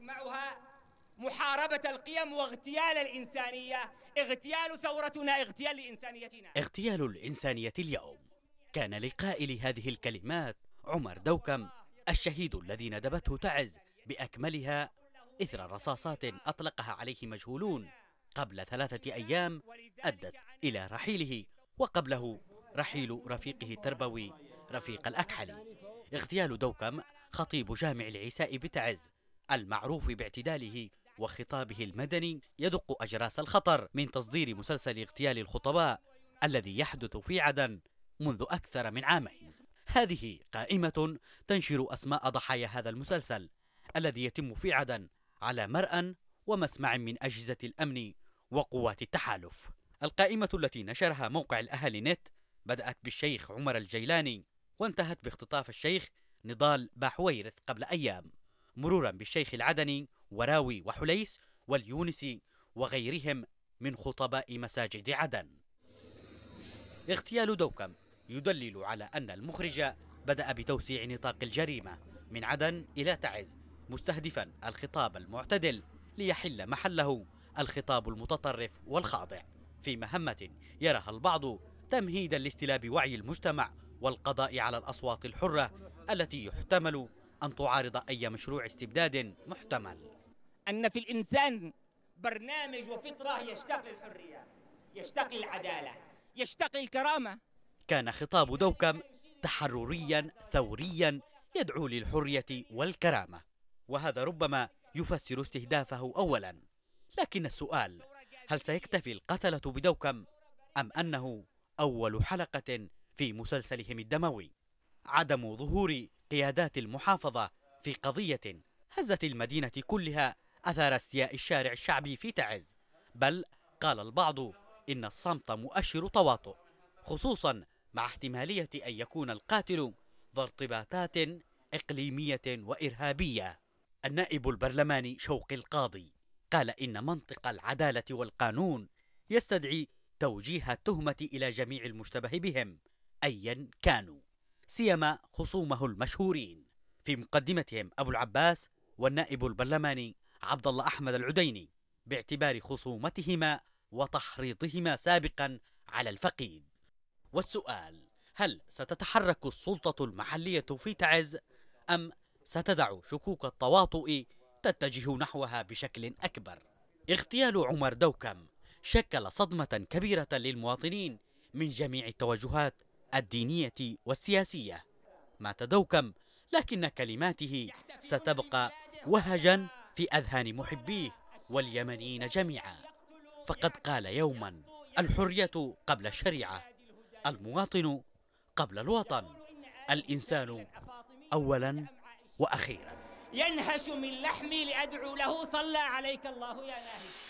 يجمعها محاربة القيم واغتيال الإنسانية اغتيال ثورتنا اغتيال لإنسانيتنا اغتيال الإنسانية اليوم كان لقائل هذه الكلمات عمر دوكم الشهيد الذي ندبته تعز بأكملها إثر رصاصات أطلقها عليه مجهولون قبل ثلاثة أيام أدت إلى رحيله وقبله رحيل رفيقه التربوي رفيق الأكحلي اغتيال دوكم خطيب جامع العساء بتعز المعروف باعتداله وخطابه المدني يدق أجراس الخطر من تصدير مسلسل اغتيال الخطباء الذي يحدث في عدن منذ أكثر من عامين هذه قائمة تنشر أسماء ضحايا هذا المسلسل الذي يتم في عدن على مرأى ومسمع من أجهزة الأمن وقوات التحالف القائمة التي نشرها موقع الأهل نت بدأت بالشيخ عمر الجيلاني وانتهت باختطاف الشيخ نضال باحويرث قبل أيام مرورا بالشيخ العدني وراوي وحليس واليونسي وغيرهم من خطباء مساجد عدن اغتيال دوكم يدلل على أن المخرج بدأ بتوسيع نطاق الجريمة من عدن إلى تعز مستهدفا الخطاب المعتدل ليحل محله الخطاب المتطرف والخاضع في مهمة يراها البعض تمهيدا لاستلاب وعي المجتمع والقضاء على الأصوات الحرة التي يحتمل أن تعارض أي مشروع استبداد محتمل أن في الإنسان برنامج وفطرة يشتاق الحرية يشتاق العدالة يشتاق الكرامة كان خطاب دوكم تحرريا ثوريا يدعو للحرية والكرامة وهذا ربما يفسر استهدافه أولا لكن السؤال هل سيكتفي القتلة بدوكم أم أنه أول حلقة في مسلسلهم الدموي عدم ظهور قيادات المحافظة في قضية هزت المدينة كلها أثار استياء الشارع الشعبي في تعز بل قال البعض إن الصمت مؤشر تواطؤ خصوصا مع احتمالية أن يكون القاتل ذا ارتباطات إقليمية وإرهابية النائب البرلماني شوقي القاضي قال إن منطق العدالة والقانون يستدعي توجيه التهمة إلى جميع المشتبه بهم أيا كانوا سيما خصومه المشهورين في مقدمتهم أبو العباس والنائب البرلماني عبد الله أحمد العديني باعتبار خصومتهما وتحريضهما سابقا على الفقيد والسؤال هل ستتحرك السلطة المحلية في تعز أم ستدع شكوك التواطؤ تتجه نحوها بشكل أكبر اغتيال عمر دوكم شكل صدمة كبيرة للمواطنين من جميع التوجهات الدينية والسياسية ما تدوكم لكن كلماته ستبقى وهجا في أذهان محبيه واليمنيين جميعا فقد قال يوما الحرية قبل الشريعة المواطن قبل الوطن الإنسان أولا وأخيرا ينهش من لحمي لأدعو له صلى عليك الله يا ناهي